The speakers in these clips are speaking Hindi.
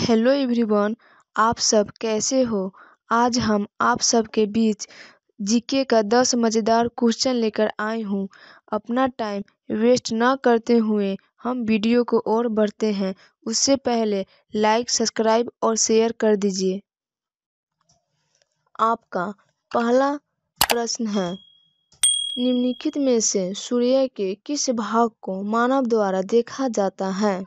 हेलो एवरीवन आप सब कैसे हो आज हम आप सबके बीच जीके का दस मज़ेदार क्वेश्चन लेकर आए हूँ अपना टाइम वेस्ट ना करते हुए हम वीडियो को और बढ़ते हैं उससे पहले लाइक सब्सक्राइब और शेयर कर दीजिए आपका पहला प्रश्न है निम्नलिखित में से सूर्य के किस भाग को मानव द्वारा देखा जाता है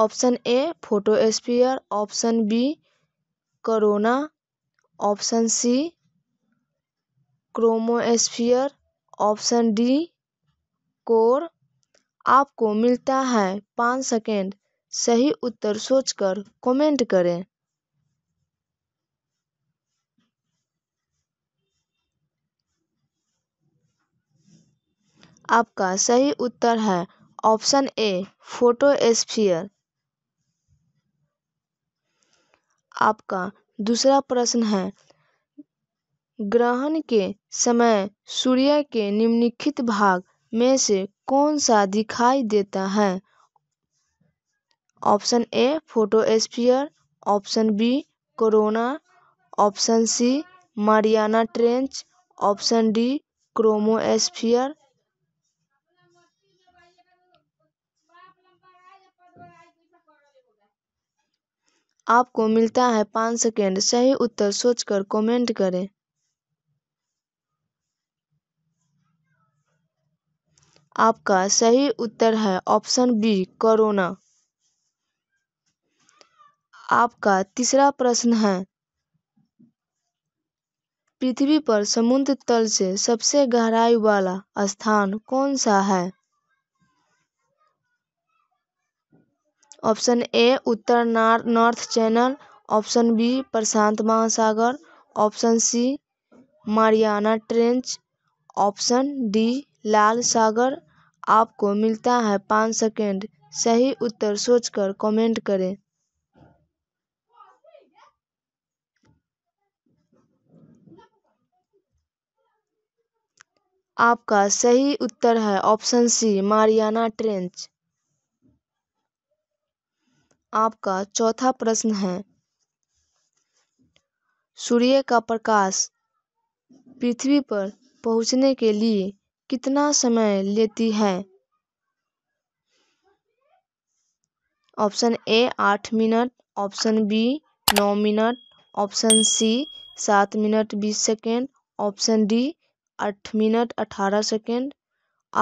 option A photo photosphere option B corona option C chromosphere option D core आपको मिलता है पाँच सेकेंड सही उत्तर सोचकर कमेंट करें आपका सही उत्तर है ऑप्शन ए फोटोस्फीयर आपका दूसरा प्रश्न है ग्रहण के समय सूर्य के निम्नलिखित भाग में से कौन सा दिखाई देता है option A photosphere option B corona option C Mariana Trench option D chromosphere आपको मिलता है पाँच सेकेंड सही उत्तर सोचकर कमेंट करें आपका सही उत्तर है ऑप्शन बी कोरोना आपका तीसरा प्रश्न है पृथ्वी पर समुद्र तल से सबसे गहराई वाला स्थान कौन सा है ऑप्शन ए उत्तर नॉर्थ चैनल ऑप्शन बी प्रशांत महासागर option C Mariana Trench option D लाल सागर आपको मिलता है पाँच सेकेंड सही उत्तर सोचकर कमेंट करें आपका सही उत्तर है ऑप्शन सी मारियाना ट्रेंच आपका चौथा प्रश्न है सूर्य का प्रकाश पृथ्वी पर पहुँचने के लिए कितना समय लेती है ऑप्शन ए आठ मिनट ऑप्शन बी नौ मिनट ऑप्शन सी सात मिनट बीस सेकेंड ऑप्शन डी आठ मिनट अठारह सेकेंड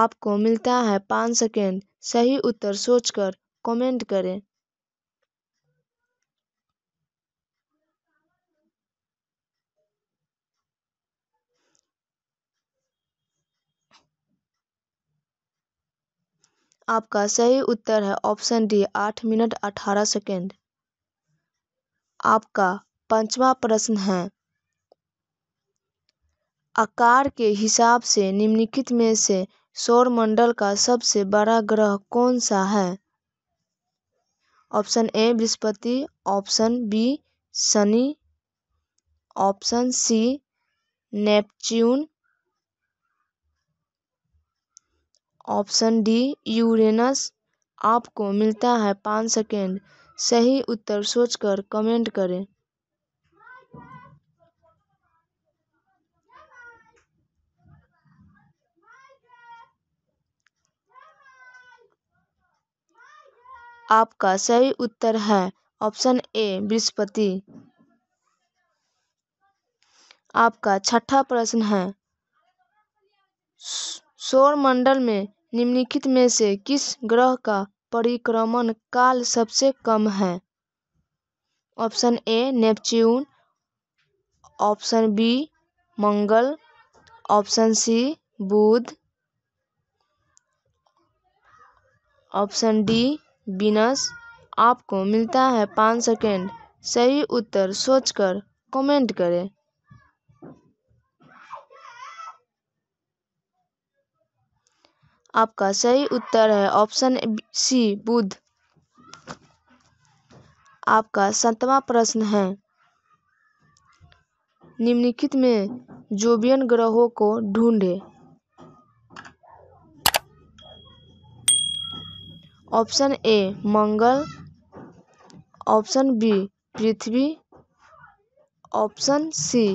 आपको मिलता है पाँच सेकेंड सही उत्तर सोचकर कमेंट करें आपका सही उत्तर है ऑप्शन डी आठ मिनट अठारह सेकेंड आपका पांचवा प्रश्न है आकार के हिसाब से निम्नलिखित में से सौरमंडल का सबसे बड़ा ग्रह कौन सा है option A Brihaspati option B Shani option C Neptune option D Uranus आपको मिलता है पाँच सेकेंड सही उत्तर सोचकर कमेंट करें आपका सही उत्तर है ऑप्शन ए बृहस्पति आपका छठा प्रश्न है सौरमंडल में निम्नलिखित में से किस ग्रह का परिक्रमण काल सबसे कम है option A Neptune option B Mangal option C Budh option D Venus आपको मिलता है पाँच सेकेंड सही उत्तर सोचकर कमेंट करें आपका सही उत्तर है ऑप्शन सी बुध आपका सातवां प्रश्न है निम्नलिखित में जोबियन ग्रहों को ढूंढें option A Mangal option B Prithvi option C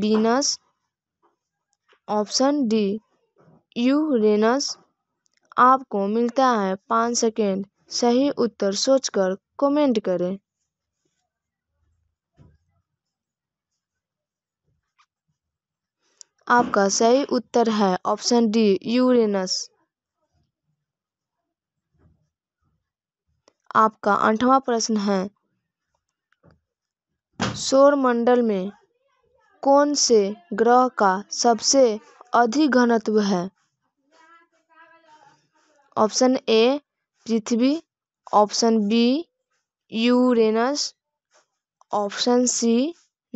Venus option D Uranus आपको मिलता है पाँच सेकेंड सही उत्तर सोचकर कमेंट करें आपका सही उत्तर है ऑप्शन डी यूरेनस आपका आठवां प्रश्न है मंडल में कौन से ग्रह का सबसे अधिक घनत्व है option A Prithvi option B Uranus option C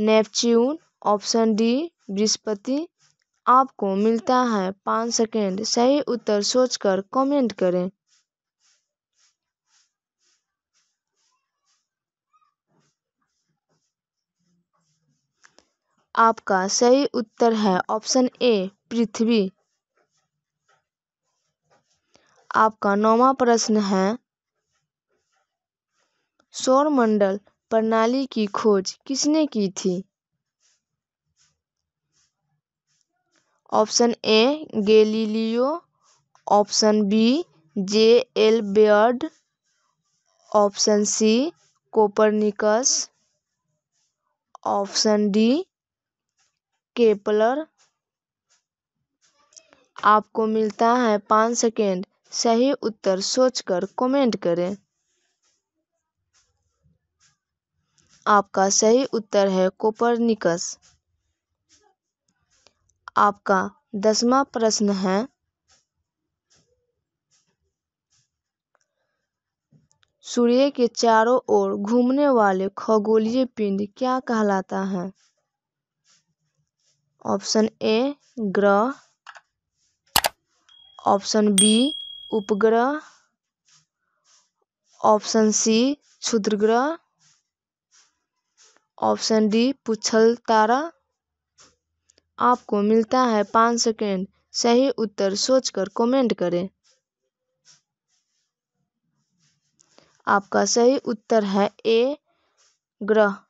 Neptune option D Brihaspati आपको मिलता है पाँच सेकेंड सही उत्तर सोचकर कमेंट करें आपका सही उत्तर है ऑप्शन ए पृथ्वी आपका नौवां प्रश्न है सौरमंडल प्रणाली की खोज किसने की थी option A Galileo option B J L Baird option C Copernicus option D Kepler आपको मिलता है पाँच सेकेंड सही उत्तर सोचकर कमेंट करें आपका सही उत्तर है कोपरनिकस आपका दसवां प्रश्न है सूर्य के चारों ओर घूमने वाले खगोलीय पिंड क्या कहलाता है ऑप्शन ए ग्रह ऑप्शन बी उपग्रह ऑप्शन सी क्षुद्र ग्रह ऑप्शन डी पुछल तारा आपको मिलता है पाँच सेकेंड सही उत्तर सोचकर कमेंट करें आपका सही उत्तर है ए ग्रह